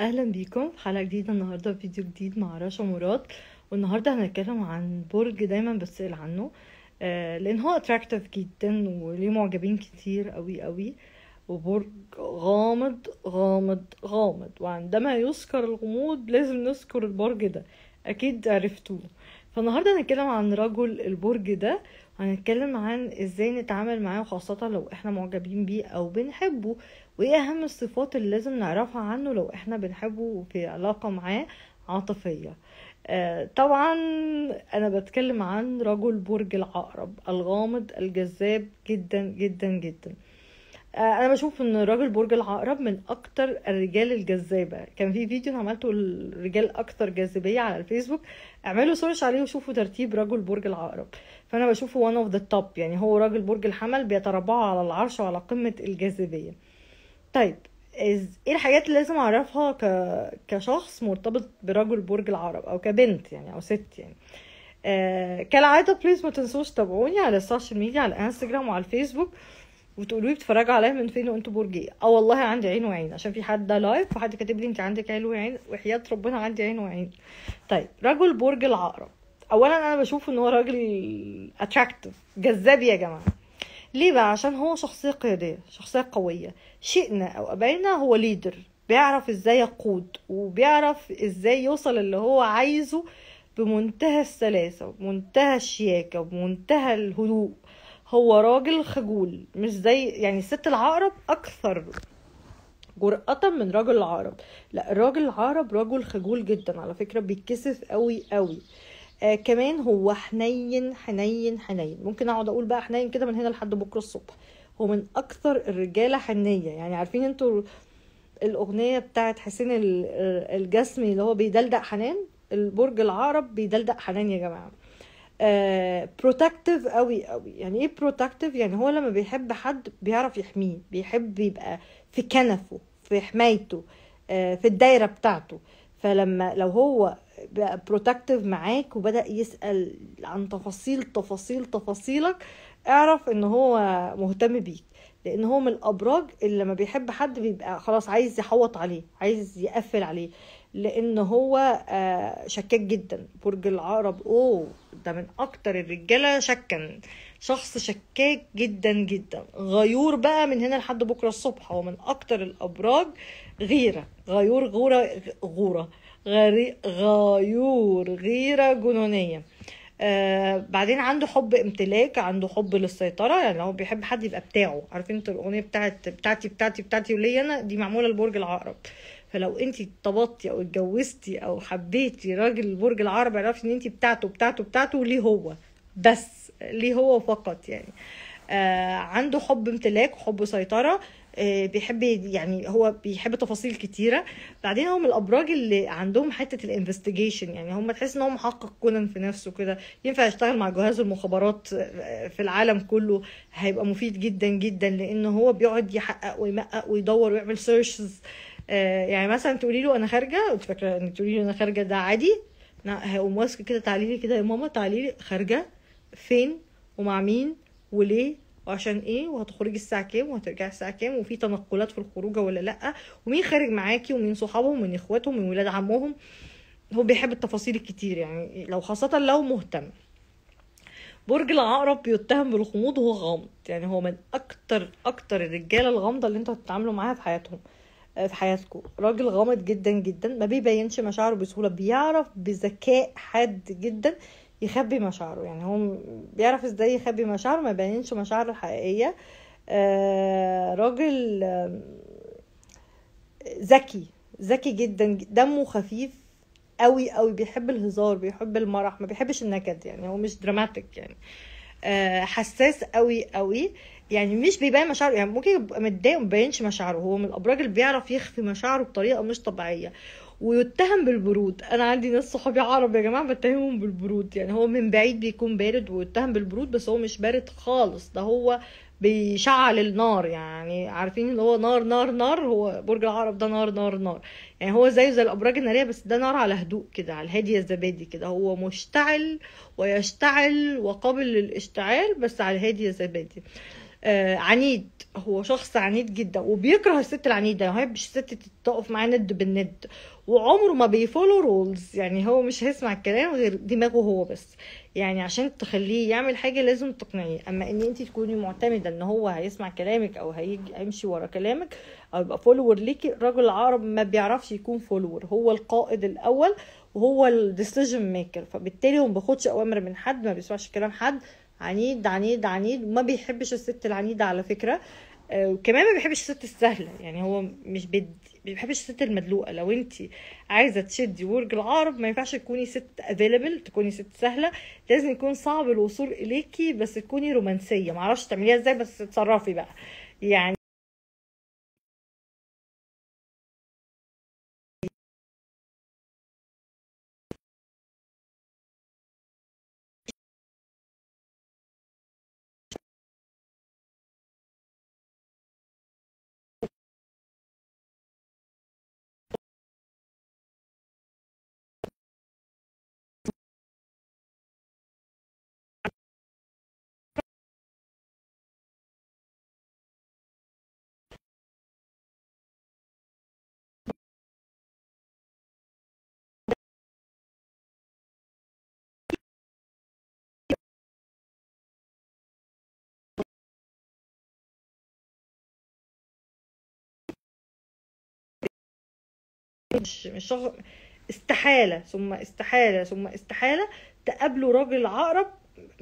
اهلا بيكم في حلقه جديده النهارده فيديو جديد مع رشا مراد والنهارده هنتكلم عن برج دايما بسأل عنه آه، لان هو اتراكتيف جدا وليه معجبين كتير قوي قوي وبرج غامض غامض غامض وعندما يذكر الغموض لازم نذكر البرج ده اكيد عرفتوه فالنهارده هنتكلم عن رجل البرج ده هنتكلم عن ازاي نتعامل معاه خاصة لو احنا معجبين بيه او بنحبه وايه اهم الصفات اللي لازم نعرفها عنه لو احنا بنحبه في علاقة معاه عاطفية آه، طبعا انا بتكلم عن رجل برج العقرب الغامض الجذاب جدا جدا جدا آه، انا بشوف ان راجل برج العقرب من اكتر الرجال الجذابه كان في فيديو عملته الرجال اكتر جاذبيه على الفيسبوك اعملوا سيرش عليه وشوفوا ترتيب رجل برج العقرب فانا بشوفه وان اوف ذا توب يعني هو راجل برج الحمل بيتربعوا على العرش وعلى قمه الجاذبيه طيب ايه الحاجات اللي لازم اعرفها ك... كشخص مرتبط برجل برج العقرب او كبنت يعني او ست يعني آه كالعاده بليز ما تنسوش تابعوني على السوشيال ميديا على الانستجرام وعلى الفيسبوك وتقولوا لي بتتفرجوا عليا من فين وانتوا برج ايه اه والله عندي عين وعين عشان في حد ده لايف وحد كاتب لي انت عندك عين وعين وحياه ربنا عندي عين وعين طيب رجل برج العقرب اولا انا بشوف ان هو راجل اتراكتف جذاب يا جماعه ليه بقى عشان هو شخصيه قياديه شخصيه قويه شئنا او ابينا هو ليدر بيعرف ازاي يقود وبيعرف ازاي يوصل اللي هو عايزه بمنتهى السلاسه بمنتهى الشياكه بمنتهى الهدوء هو راجل خجول مش زي يعني الست العقرب اكثر جرأة من راجل العقرب لا الراجل العقرب رجل خجول جدا على فكرة بيتكسف قوي قوي آه كمان هو حنين حنين حنين ممكن اقعد اقول بقى حنين كده من هنا لحد بكره الصبح هو من اكثر الرجاله حنيه يعني عارفين انتوا الاغنيه بتاعت حسين آه، الجسمي اللي هو بيدلدق حنان البرج العقرب بيدلدق حنان يا جماعه بروتكتيف آه، قوي قوي يعني ايه بروتكتيف يعني هو لما بيحب حد بيعرف يحميه بيحب يبقى في كنفه في حمايته آه، في الدايره بتاعته فلما لو هو بقى بروتكتيف معاك وبدا يسال عن تفاصيل تفاصيل تفاصيلك اعرف ان هو مهتم بيك لان هو من الابراج اللي لما بيحب حد بيبقى خلاص عايز يحوط عليه عايز يقفل عليه لان هو آه، شكاك جدا برج العقرب اوه ده من اكتر الرجاله شكا شخص شكاك جدا جدا غيور بقى من هنا لحد بكره الصبح هو من اكتر الابراج غيره غيور غوره غوره غري غيور غيره جنونيه آه، بعدين عنده حب امتلاك عنده حب للسيطره يعني هو بيحب حد يبقى بتاعه عارفين انت الاغنيه بتاعت بتاعتي بتاعتي بتاعتي وليا انا دي معموله لبرج العقرب فلو انت اتبطتي او اتجوزتي او حبيتي راجل برج العقرب اعرفي ان انت بتاعته بتاعته بتاعته ليه هو بس ليه هو فقط يعني آه عنده حب امتلاك وحب سيطره آه، بيحب يعني هو بيحب تفاصيل كتيره بعدين هو من الابراج اللي عندهم حته الانفستيجيشن يعني هم تحس ان هو محقق كونان في نفسه كده ينفع يشتغل مع جهاز المخابرات آه، في العالم كله هيبقى مفيد جدا جدا لان هو بيقعد يحقق ويمقق ويدور ويعمل سيرشز آه، يعني مثلا تقولي له انا خارجه انت فاكره ان تقولي له انا خارجه ده عادي لا هقوم ماسك كده تعالي لي كده يا ماما تعالي لي خارجه فين ومع مين وليه وعشان ايه وهتخرجي الساعه كام وهترجعي الساعه كام وفي تنقلات في الخروجه ولا لا ومين خارج معاكي ومين صحابهم ومين اخواتهم ومين ولاد عمهم هو بيحب التفاصيل الكتير يعني لو خاصه لو مهتم برج العقرب بيتهم بالغموض وهو غامض يعني هو من اكتر اكتر الرجاله الغامضه اللي انتوا هتتعاملوا معاها في حياتهم في حياتكم راجل غامض جدا جدا ما بيبينش مشاعره بسهوله بيعرف بذكاء حاد جدا يخبي مشاعره يعني هو بيعرف ازاي يخبي مشاعره ما يبينش مشاعره الحقيقيه آه، راجل آه، ذكي ذكي جدا دمه خفيف قوي قوي بيحب الهزار بيحب المرح ما بيحبش النكد يعني هو مش دراماتيك يعني آه، حساس قوي قوي يعني مش بيبان مشاعره يعني ممكن يبقى متضايق وما بيبينش مشاعره هو من الابراج اللي بيعرف يخفي مشاعره بطريقه مش طبيعيه ويتهم بالبرود انا عندي ناس صحابي عرب يا جماعه بتهمهم بالبرود يعني هو من بعيد بيكون بارد ويتهم بالبرود بس هو مش بارد خالص ده هو بيشعل النار يعني عارفين اللي هو نار نار نار هو برج العرب ده نار نار نار يعني هو زيه زي الابراج الناريه بس ده نار على هدوء كده على الهاديه الزبادي كده هو مشتعل ويشتعل وقابل للاشتعال بس على الهاديه الزبادي آه، عنيد هو شخص عنيد جدا وبيكره الست العنيده يعني ما يحبش الست تقف معاه ند بالند وعمره ما بيفولو رولز يعني هو مش هيسمع الكلام غير دماغه هو بس يعني عشان تخليه يعمل حاجه لازم تقنعيه اما ان انت تكوني معتمده ان هو هيسمع كلامك او هيجي هيمشي ورا كلامك او يبقى فولور ليكي الراجل العقرب ما بيعرفش يكون فولور هو القائد الاول وهو الديسيجن ميكر فبالتالي هو ما بياخدش اوامر من حد ما بيسمعش كلام حد عنيد عنيد عنيد ما بيحبش الست العنيده على فكره آه، وكمان ما بيحبش الست السهله يعني هو مش بيد... بيحبش الست المدلوقه لو انت عايزه تشدي برج العقرب ما ينفعش تكوني ست افيلبل تكوني ست سهله لازم يكون صعب الوصول اليكي بس تكوني رومانسيه معرفش تعمليها ازاي بس تصرفي بقى يعني مش مش استحاله ثم استحاله ثم استحاله تقابلوا راجل عقرب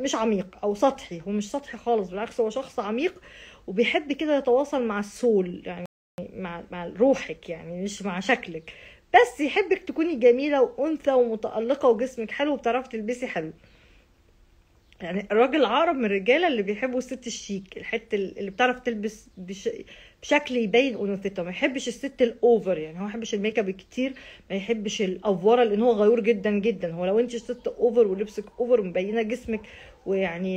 مش عميق او سطحي هو مش سطحي خالص بالعكس هو شخص عميق وبيحب كده يتواصل مع السول يعني مع مع روحك يعني مش مع شكلك بس يحبك تكوني جميله وانثى ومتالقه وجسمك حلو وبتعرفي تلبسي حلو يعني الراجل عقرب من الرجاله اللي بيحبوا الست الشيك الحته اللي بتعرف تلبس بش... بشكل يبين انوثته ما يحبش الست الاوفر يعني هو ما يحبش الميك اب كتير ما يحبش الافوره لان هو غيور جدا جدا هو لو انت ست اوفر ولبسك اوفر ومبينه جسمك ويعني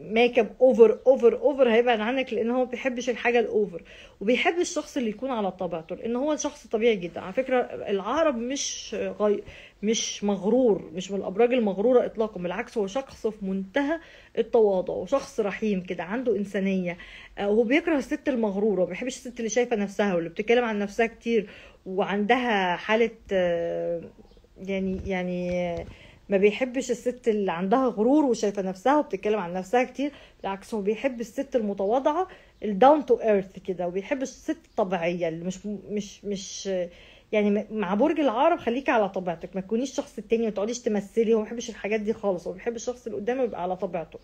ميك اب اوفر اوفر اوفر هيبعد عنك لان هو ما بيحبش الحاجه الاوفر وبيحب الشخص اللي يكون على طبيعته لان هو شخص طبيعي جدا على فكره العرب مش غي... مش مغرور مش من الابراج المغروره اطلاقا بالعكس هو شخص في منتهى التواضع وشخص رحيم كده عنده انسانيه آه، وهو بيكره الست المغروره ما بيحبش الست اللي شايفه نفسها واللي بتتكلم عن نفسها كتير وعندها حاله آه، يعني يعني ما بيحبش الست اللي عندها غرور وشايفه نفسها وبتتكلم عن نفسها كتير بالعكس هو بيحب الست المتواضعه الداون تو ايرث كده وبيحب الست الطبيعيه اللي مش مش مش يعني مع برج العقرب خليكي على طبيعتك ما تكونيش الشخص التاني ما تقعديش تمثلي هو ما بيحبش الحاجات دي خالص هو بيحب الشخص اللي قدامه يبقى على طبيعته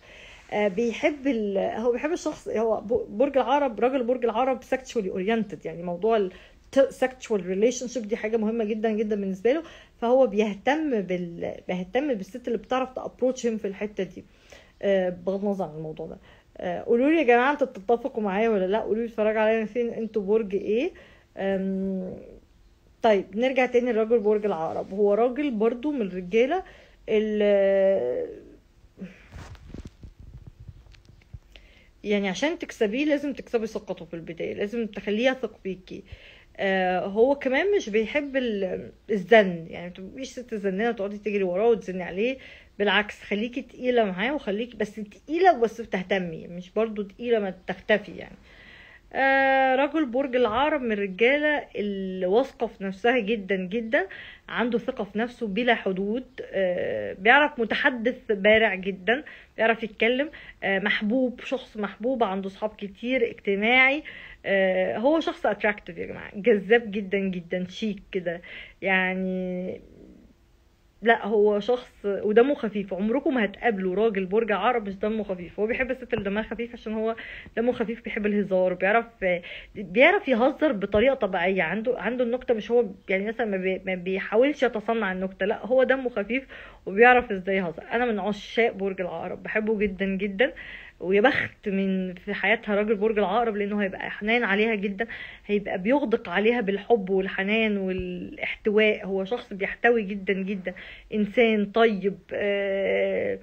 آه، بيحب ال... هو بيحب الشخص هو برج العقرب راجل برج العقرب سكشوالي اورينتد يعني موضوع سكشوال ريليشن شيب دي حاجه مهمه جدا جدا بالنسبه له فهو بيهتم بال بيهتم بالست اللي بتعرف تابروتش هيم في الحته دي آه، بغض النظر عن الموضوع ده آه، قولوا لي يا جماعه انتوا بتتفقوا معايا ولا لا قولوا لي اتفرجوا عليا فين انتوا برج ايه طيب نرجع تاني لراجل برج العقرب هو راجل برضو من الرجاله ال يعني عشان تكسبيه لازم تكسبي ثقته في البدايه لازم تخليه يثق بيكي آه هو كمان مش بيحب الزن يعني متبقيش ست زنانه تقعدي تجري وراه وتزني عليه بالعكس خليكي تقيله معاه وخليكي بس تقيله بس بتهتمي مش برضو تقيله ما تختفي يعني آه، رجل برج العقرب من الرجاله اللي واثقه في نفسها جدا جدا عنده ثقه في نفسه بلا حدود آه بيعرف متحدث بارع جدا بيعرف يتكلم آه محبوب شخص محبوب عنده صحاب كتير اجتماعي آه، هو شخص اتراكتيف يا جماعه جذاب جدا جدا شيك كده يعني لا هو شخص ودمه خفيف عمركم ما هتقابلوا راجل برج عقرب مش دمه خفيف هو بيحب الست اللي دمها خفيف عشان هو دمه خفيف بيحب الهزار بيعرف بيعرف يهزر بطريقه طبيعيه عنده عنده النكته مش هو يعني مثلا ما بيحاولش يتصنع النكته لا هو دمه خفيف وبيعرف ازاي يهزر انا من عشاق برج العقرب بحبه جدا جدا ويا بخت من في حياتها راجل برج العقرب لانه هيبقى حنان عليها جدا هيبقى بيغدق عليها بالحب والحنان والاحتواء هو شخص بيحتوي جدا جدا انسان طيب آه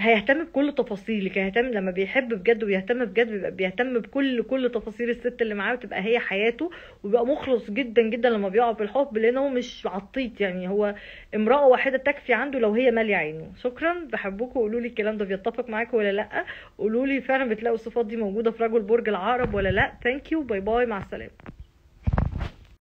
هيهتم بكل تفاصيلك يعني هيهتم لما بيحب بجد ويهتم بجد بيبقى بيهتم بكل كل تفاصيل الست اللي معاه وتبقى هي حياته وبيبقى مخلص جدا جدا لما بيقع في الحب لان هو مش عطيط يعني هو امراه واحده تكفي عنده لو هي ماليه عينه شكرا بحبكم قولوا لي الكلام ده بيتفق معاكم ولا لا قولوا لي فعلا بتلاقوا الصفات دي موجوده في رجل برج العقرب ولا لا ثانك يو باي باي مع السلامه